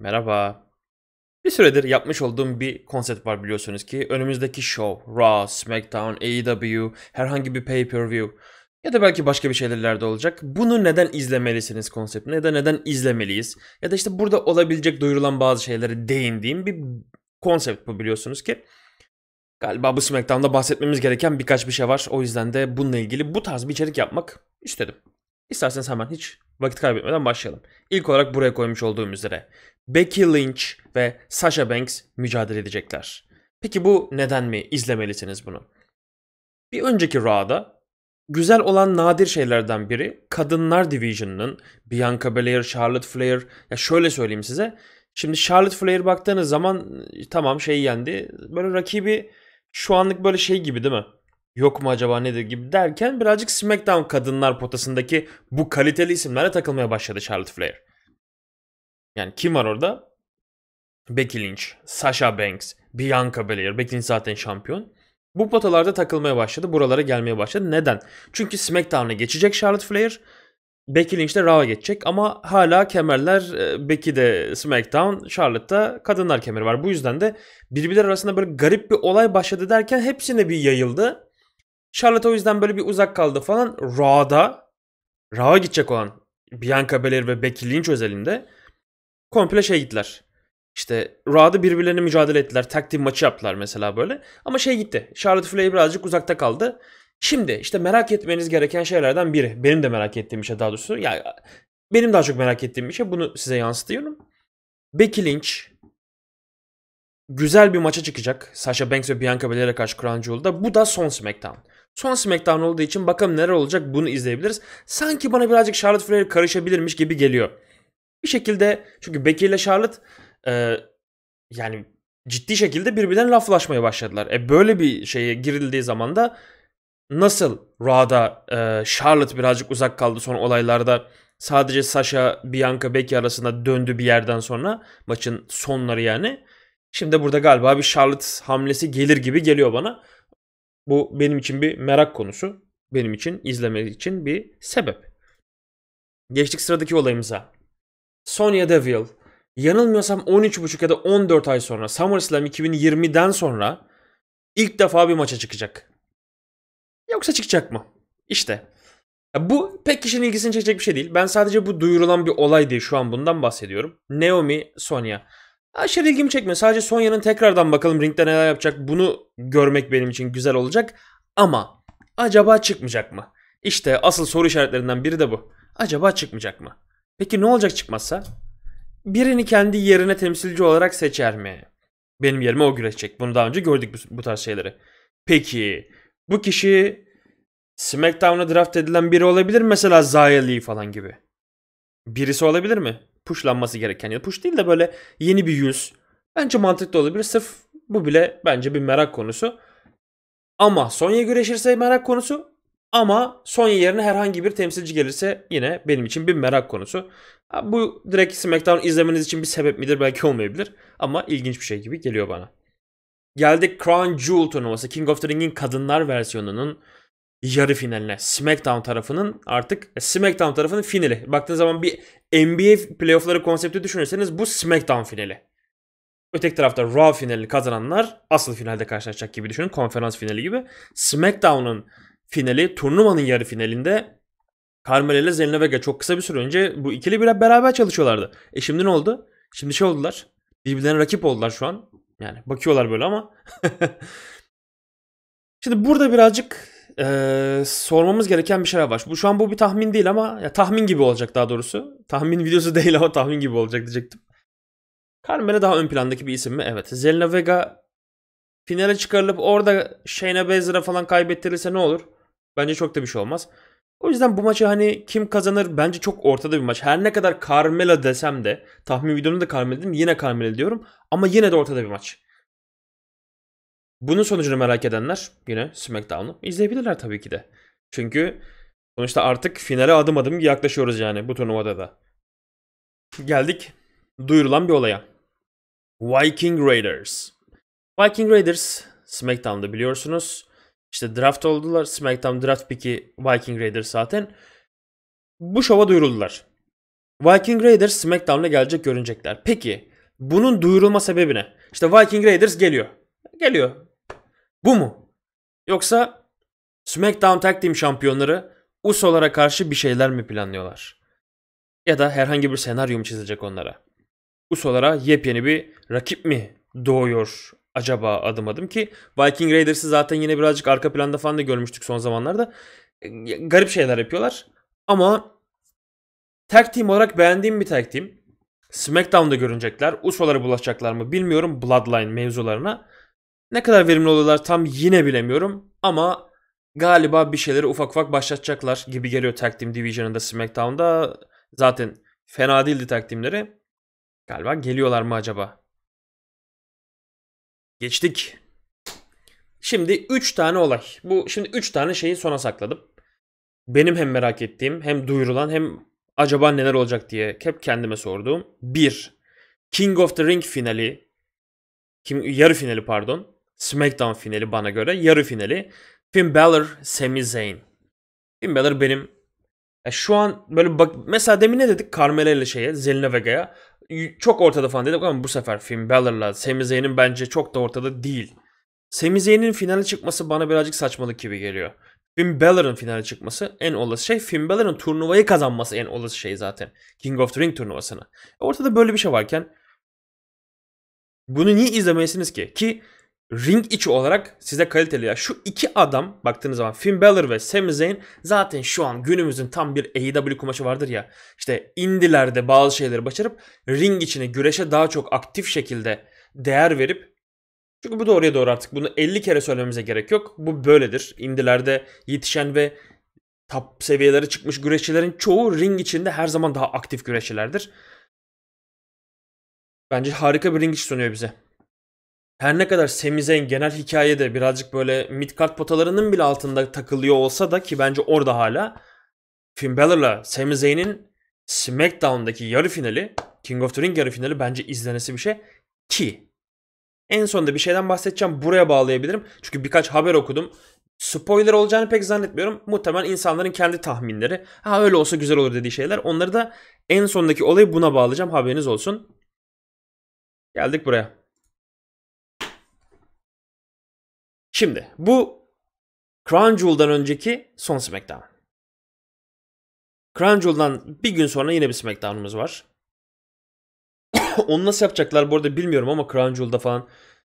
Merhaba. Bir süredir yapmış olduğum bir konsept var biliyorsunuz ki önümüzdeki show, Raw, SmackDown, AEW, herhangi bir pay-per-view ya da belki başka bir şeylerlerde olacak. Bunu neden izlemelisiniz konsepti, ya da neden izlemeliyiz? Ya da işte burada olabilecek duyurulan bazı şeylere değindiğim bir konsept bu biliyorsunuz ki. Galiba bu SmackDown'da bahsetmemiz gereken birkaç bir şey var. O yüzden de bununla ilgili bu tarz bir içerik yapmak istedim. İsterseniz hemen hiç vakit kaybetmeden başlayalım. İlk olarak buraya koymuş olduğum üzere Becky Lynch ve Sasha Banks mücadele edecekler. Peki bu neden mi? izlemelisiniz bunu. Bir önceki Raw'da güzel olan nadir şeylerden biri kadınlar division'ının Bianca Belair, Charlotte Flair ya şöyle söyleyeyim size. Şimdi Charlotte Flair baktığınız zaman e, tamam şey yendi. Böyle rakibi şu anlık böyle şey gibi değil mi? yok mu acaba nedir gibi derken birazcık SmackDown kadınlar potasındaki bu kaliteli isimlere takılmaya başladı Charlotte Flair. Yani kim var orada? Becky Lynch, Sasha Banks, Bianca Belair. Becky Lynch zaten şampiyon. Bu potalarda takılmaya başladı. Buralara gelmeye başladı. Neden? Çünkü SmackDown'a geçecek Charlotte Flair. Becky Lynch de Raw'a geçecek ama hala kemerler e, Becky de SmackDown, Charlotte'da kadınlar kemeri var. Bu yüzden de birbirler arasında böyle garip bir olay başladı derken hepsine bir yayıldı. Charlotte o yüzden böyle bir uzak kaldı falan. Raw'da Raw'a gidecek olan Bianca Belair ve Becky Lynch özelinde komple şey gittiler. İşte Raw'da birbirlerine mücadele ettiler. Tag team maçı yaptılar mesela böyle. Ama şey gitti. Charlotte Flair birazcık uzakta kaldı. Şimdi işte merak etmeniz gereken şeylerden biri. Benim de merak ettiğim bir şey daha doğrusu. Ya benim daha çok merak ettiğim bir şey. Bunu size yansıtıyorum. Becky Lynch güzel bir maça çıkacak. Sasha Banks ve Bianca Belair'e karşı Crown Jewel'da. Bu da son SmackDown. Son SmackDown olduğu için bakalım neler olacak bunu izleyebiliriz. Sanki bana birazcık Charlotte Flair karışabilirmiş gibi geliyor. Bir şekilde çünkü Becky ile Charlotte e, yani ciddi şekilde birbirlerine laflaşmaya başladılar. E böyle bir şeye girildiği zaman da nasıl Raw'da e, Charlotte birazcık uzak kaldı son olaylarda sadece Sasha Bianca Becky arasında döndü bir yerden sonra maçın sonları yani. Şimdi burada galiba bir Charlotte hamlesi gelir gibi geliyor bana. Bu benim için bir merak konusu. Benim için izlemek için bir sebep. Geçtik sıradaki olayımıza. Sonya Deville yanılmıyorsam 13,5 ya da 14 ay sonra SummerSlam 2020'den sonra ilk defa bir maça çıkacak. Yoksa çıkacak mı? İşte. bu pek kişinin ilgisini çekecek bir şey değil. Ben sadece bu duyurulan bir olay diye şu an bundan bahsediyorum. Naomi, Sonya. Aşırı ilgimi çekmiyor. Sadece Sonya'nın tekrardan bakalım ringde neler yapacak bunu görmek benim için güzel olacak. Ama acaba çıkmayacak mı? İşte asıl soru işaretlerinden biri de bu. Acaba çıkmayacak mı? Peki ne olacak çıkmazsa? Birini kendi yerine temsilci olarak seçer mi? Benim yerime o güreşecek. Bunu daha önce gördük bu, tarz şeyleri. Peki bu kişi SmackDown'a draft edilen biri olabilir mesela Zaya Lee falan gibi. Birisi olabilir mi? pushlanması gereken ya da push değil de böyle yeni bir yüz. Bence mantıklı olabilir. Sırf bu bile bence bir merak konusu. Ama Sonya güreşirse merak konusu. Ama Sonya yerine herhangi bir temsilci gelirse yine benim için bir merak konusu. Bu direkt SmackDown izlemeniz için bir sebep midir belki olmayabilir. Ama ilginç bir şey gibi geliyor bana. Geldik Crown Jewel turnuvası. King of the Ring'in kadınlar versiyonunun yarı finaline. SmackDown tarafının artık e, SmackDown tarafının finali. Baktığınız zaman bir NBA playoffları konsepti düşünürseniz bu SmackDown finali. Öteki tarafta Raw finalini kazananlar asıl finalde karşılaşacak gibi düşünün. Konferans finali gibi. SmackDown'un finali, turnuvanın yarı finalinde Carmella ile Zelina Vega çok kısa bir süre önce bu ikili bile beraber çalışıyorlardı. E şimdi ne oldu? Şimdi şey oldular. Birbirlerine rakip oldular şu an. Yani bakıyorlar böyle ama. şimdi burada birazcık e, sormamız gereken bir şeyler var. Bu şu an bu bir tahmin değil ama ya tahmin gibi olacak daha doğrusu. Tahmin videosu değil ama tahmin gibi olacak diyecektim. Carmelo daha ön plandaki bir isim mi? Evet. Zelina Vega finale çıkarılıp orada Shayna Baszler'a falan kaybettirilse ne olur? Bence çok da bir şey olmaz. O yüzden bu maçı hani kim kazanır bence çok ortada bir maç. Her ne kadar Carmela desem de tahmin videonun da Carmela dedim yine Carmela diyorum ama yine de ortada bir maç. Bunun sonucunu merak edenler yine SmackDown'u izleyebilirler tabii ki de. Çünkü sonuçta artık finale adım adım yaklaşıyoruz yani bu turnuvada da. Geldik duyurulan bir olaya. Viking Raiders. Viking Raiders SmackDown'da biliyorsunuz. İşte draft oldular. SmackDown draft pick'i Viking Raiders zaten. Bu şova duyuruldular. Viking Raiders SmackDown'da gelecek görünecekler. Peki bunun duyurulma sebebi ne? İşte Viking Raiders geliyor. Geliyor. Bu mu? Yoksa SmackDown Tag Team şampiyonları Uso'lara karşı bir şeyler mi planlıyorlar? Ya da herhangi bir senaryo mu çizecek onlara? Uso'lara yepyeni bir rakip mi doğuyor acaba adım adım ki Viking Raiders'ı zaten yine birazcık arka planda falan da görmüştük son zamanlarda. E, garip şeyler yapıyorlar ama tag team olarak beğendiğim bir tag team. SmackDown'da görünecekler. Uso'lara bulaşacaklar mı bilmiyorum Bloodline mevzularına. Ne kadar verimli oluyorlar tam yine bilemiyorum ama galiba bir şeyleri ufak ufak başlatacaklar gibi geliyor Tag Team Division'ında SmackDown'da. Zaten fena değildi Tag Team'leri. Galiba geliyorlar mı acaba? Geçtik. Şimdi 3 tane olay. Bu şimdi 3 tane şeyi sona sakladım. Benim hem merak ettiğim hem duyurulan hem acaba neler olacak diye hep kendime sorduğum. 1. King of the Ring finali. Kim, yarı finali pardon. SmackDown finali bana göre. Yarı finali Finn Balor, Sami Zayn. Finn Balor benim ya şu an böyle bak mesela demin ne dedik Carmela ile şeye Zelina Vega'ya çok ortada falan dedik ama bu sefer Finn Balor'la Sami Zayn'in bence çok da ortada değil. Sami Zayn'in finale çıkması bana birazcık saçmalık gibi geliyor. Finn Balor'ın finale çıkması en olası şey. Finn Balor'ın turnuvayı kazanması en olası şey zaten. King of the Ring turnuvasını. Ortada böyle bir şey varken bunu niye izlemeyesiniz ki? Ki ring içi olarak size kaliteli ya. Şu iki adam baktığınız zaman Finn Balor ve Sami Zayn zaten şu an günümüzün tam bir AEW kumaşı vardır ya. İşte indilerde bazı şeyleri başarıp ring içine güreşe daha çok aktif şekilde değer verip çünkü bu doğruya doğru artık bunu 50 kere söylememize gerek yok. Bu böyledir. İndilerde yetişen ve top seviyelere çıkmış güreşçilerin çoğu ring içinde her zaman daha aktif güreşçilerdir. Bence harika bir ring içi sunuyor bize her ne kadar Semizen genel hikayede birazcık böyle midcard potalarının bile altında takılıyor olsa da ki bence orada hala Finn Balor'la Sami SmackDown'daki yarı finali King of the Ring yarı finali bence izlenesi bir şey ki en sonunda bir şeyden bahsedeceğim buraya bağlayabilirim. Çünkü birkaç haber okudum. Spoiler olacağını pek zannetmiyorum. Muhtemelen insanların kendi tahminleri. Ha öyle olsa güzel olur dediği şeyler. Onları da en sondaki olayı buna bağlayacağım. Haberiniz olsun. Geldik buraya. Şimdi bu Crown Jewel'dan önceki son SmackDown. Crown Jewel'dan bir gün sonra yine bir SmackDown'umuz var. Onu nasıl yapacaklar bu arada bilmiyorum ama Crown Jewel'da falan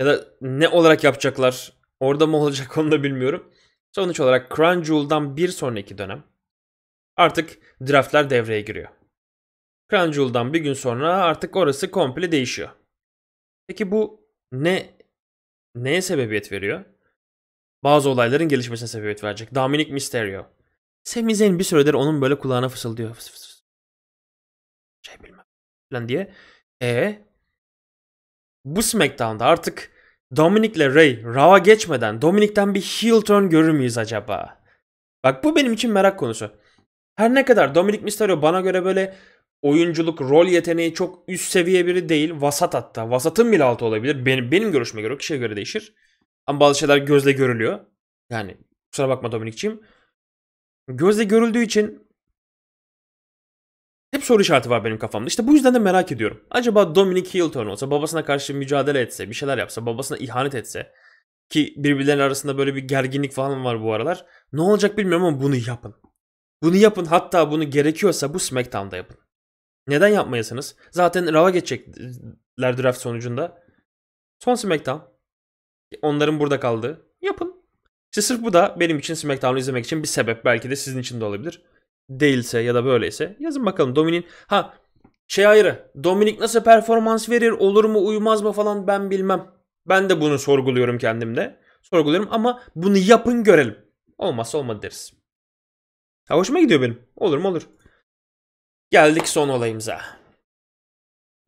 ya da ne olarak yapacaklar orada mı olacak onu da bilmiyorum. Sonuç olarak Crown Jewel'dan bir sonraki dönem artık draftlar devreye giriyor. Crown Jewel'dan bir gün sonra artık orası komple değişiyor. Peki bu ne neye sebebiyet veriyor? bazı olayların gelişmesine sebebiyet verecek. Dominic Mysterio. Sami Zayn bir süredir onun böyle kulağına fısıldıyor. Fıs fıs. Şey bilmem. Falan diye. E bu SmackDown'da artık Dominic'le Ray Raw'a geçmeden Dominic'ten bir heel turn görür müyüz acaba? Bak bu benim için merak konusu. Her ne kadar Dominic Mysterio bana göre böyle oyunculuk, rol yeteneği çok üst seviye biri değil. Vasat hatta. Vasatın bile altı olabilir. Benim, benim görüşme göre kişiye göre değişir. Ama bazı şeyler gözle görülüyor. Yani kusura bakma Dominik'ciğim. Gözle görüldüğü için hep soru işareti var benim kafamda. İşte bu yüzden de merak ediyorum. Acaba Dominic Hilton olsa, babasına karşı mücadele etse, bir şeyler yapsa, babasına ihanet etse ki birbirlerinin arasında böyle bir gerginlik falan var bu aralar. Ne olacak bilmiyorum ama bunu yapın. Bunu yapın hatta bunu gerekiyorsa bu SmackDown'da yapın. Neden yapmayasınız? Zaten Raw'a geçecekler draft sonucunda. Son SmackDown. Onların burada kaldı. Yapın. İşte sırf bu da benim için SmackDown'u izlemek için bir sebep. Belki de sizin için de olabilir. Değilse ya da böyleyse yazın bakalım. Dominik ha şey ayrı. Dominik nasıl performans verir? Olur mu uyumaz mı falan ben bilmem. Ben de bunu sorguluyorum kendimde. Sorguluyorum ama bunu yapın görelim. Olmazsa olmadı deriz. Ha, hoşuma gidiyor benim. Olur mu olur. Geldik son olayımıza.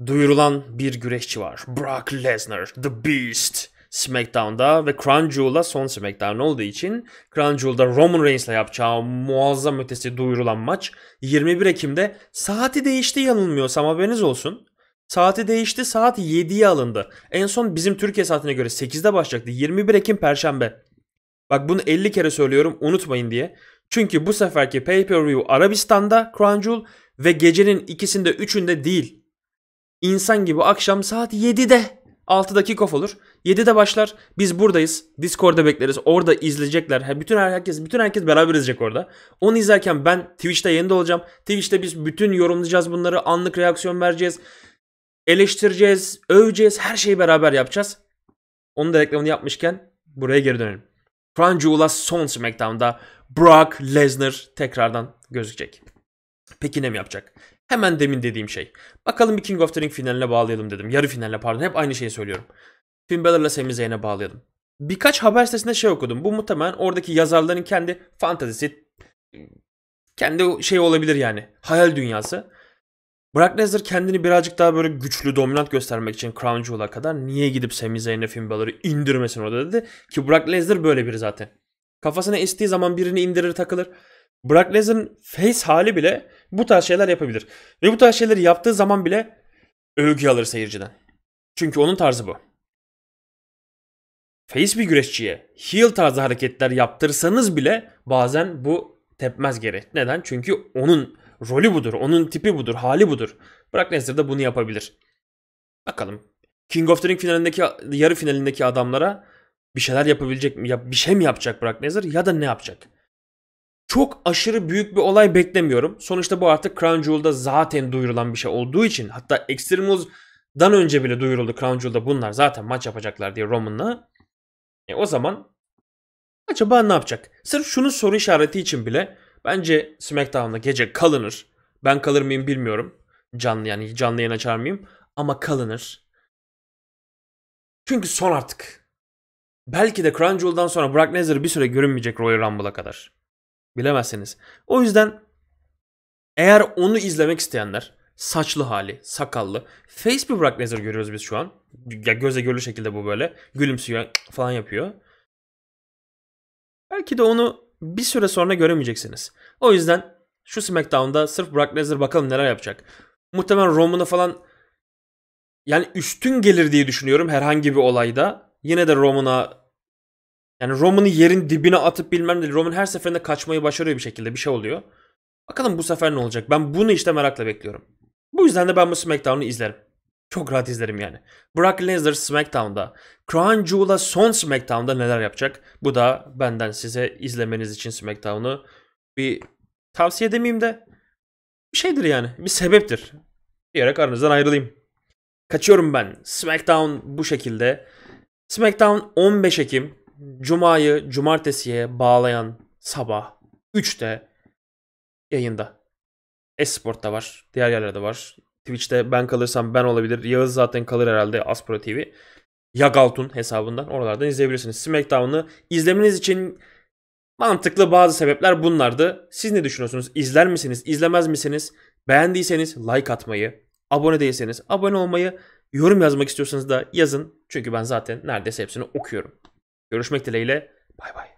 Duyurulan bir güreşçi var. Brock Lesnar, The Beast. SmackDown'da ve Crown Jewel'la son SmackDown olduğu için Crown Jewel'da Roman Reigns'le yapacağı muazzam ötesi duyurulan maç 21 Ekim'de saati değişti yanılmıyorsam haberiniz olsun. Saati değişti saat 7'ye alındı. En son bizim Türkiye saatine göre 8'de başlayacaktı. 21 Ekim Perşembe. Bak bunu 50 kere söylüyorum unutmayın diye. Çünkü bu seferki pay-per-view Arabistan'da Crown Jewel ve gecenin ikisinde üçünde değil. İnsan gibi akşam saat 7'de. 6'da kickoff olur. 7'de başlar. Biz buradayız. Discord'da bekleriz. Orada izleyecekler. Bütün herkes bütün herkes beraber izleyecek orada. Onu izlerken ben Twitch'te yayında olacağım. Twitch'te biz bütün yorumlayacağız bunları. Anlık reaksiyon vereceğiz. Eleştireceğiz, öveceğiz. Her şeyi beraber yapacağız. Onun da reklamını yapmışken buraya geri dönelim. Franjula son SmackDown'da Brock Lesnar tekrardan gözükecek. Peki ne mi yapacak? Hemen demin dediğim şey. Bakalım bir King of the Ring finaline bağlayalım dedim. Yarı finaline pardon. Hep aynı şeyi söylüyorum. Finn Balor'la Sami Zayn'e bağlayalım. Birkaç haber sitesinde şey okudum. Bu muhtemelen oradaki yazarların kendi fantazisi, kendi şey olabilir yani. Hayal dünyası. Brock Lesnar kendini birazcık daha böyle güçlü, dominant göstermek için Crown Jewel'a kadar niye gidip Sami Zayn'e Finn Balor'ı indirmesin orada dedi. Ki Brock Lesnar böyle biri zaten. Kafasına estiği zaman birini indirir takılır. Brock Lesnar'ın face hali bile bu tarz şeyler yapabilir. Ve bu tarz şeyleri yaptığı zaman bile övgü alır seyirciden. Çünkü onun tarzı bu. Face bir güreşçiye heel tarzı hareketler yaptırsanız bile bazen bu tepmez geri. Neden? Çünkü onun rolü budur, onun tipi budur, hali budur. Brock Lesnar da bunu yapabilir. Bakalım. King of the Ring finalindeki yarı finalindeki adamlara bir şeyler yapabilecek mi? Ya bir şey mi yapacak Brock Lesnar ya da ne yapacak? çok aşırı büyük bir olay beklemiyorum. Sonuçta bu artık Crown Jewel'da zaten duyurulan bir şey olduğu için hatta Extremus'dan önce bile duyuruldu Crown Jewel'da bunlar zaten maç yapacaklar diye Roman'la. E, o zaman acaba ne yapacak? Sırf şunun soru işareti için bile bence SmackDown'da gece kalınır. Ben kalır mıyım bilmiyorum. Canlı yani canlı yayın açar mıyım? Ama kalınır. Çünkü son artık. Belki de Crown Jewel'dan sonra Brock Lesnar bir süre görünmeyecek Royal Rumble'a kadar. Bilemezsiniz. O yüzden eğer onu izlemek isteyenler saçlı hali, sakallı. Face bir Brock Lesnar görüyoruz biz şu an. Ya göze görülü şekilde bu böyle. Gülümsüyor falan yapıyor. Belki de onu bir süre sonra göremeyeceksiniz. O yüzden şu SmackDown'da sırf Brock Lesnar bakalım neler yapacak. Muhtemelen Roman'a falan yani üstün gelir diye düşünüyorum herhangi bir olayda. Yine de Roman'a yani Roman'ı yerin dibine atıp bilmem ne. Roman her seferinde kaçmayı başarıyor bir şekilde. Bir şey oluyor. Bakalım bu sefer ne olacak? Ben bunu işte merakla bekliyorum. Bu yüzden de ben bu SmackDown'u izlerim. Çok rahat izlerim yani. Brock Lesnar SmackDown'da, Crown Jewel'a son SmackDown'da neler yapacak? Bu da benden size izlemeniz için SmackDown'u bir tavsiye demeyeyim de bir şeydir yani. Bir sebeptir. Diyerek aranızdan ayrılayım. Kaçıyorum ben. SmackDown bu şekilde. SmackDown 15 Ekim Cuma'yı cumartesiye bağlayan sabah 3'te yayında. Esport'ta var. Diğer yerlerde var. Twitch'te ben kalırsam ben olabilir. Yağız zaten kalır herhalde Aspro TV. Yagaltun hesabından oralardan izleyebilirsiniz. SmackDown'ı izlemeniz için mantıklı bazı sebepler bunlardı. Siz ne düşünüyorsunuz? İzler misiniz? İzlemez misiniz? Beğendiyseniz like atmayı, abone değilseniz abone olmayı, yorum yazmak istiyorsanız da yazın. Çünkü ben zaten neredeyse hepsini okuyorum. Görüşmek dileğiyle. Bay bay.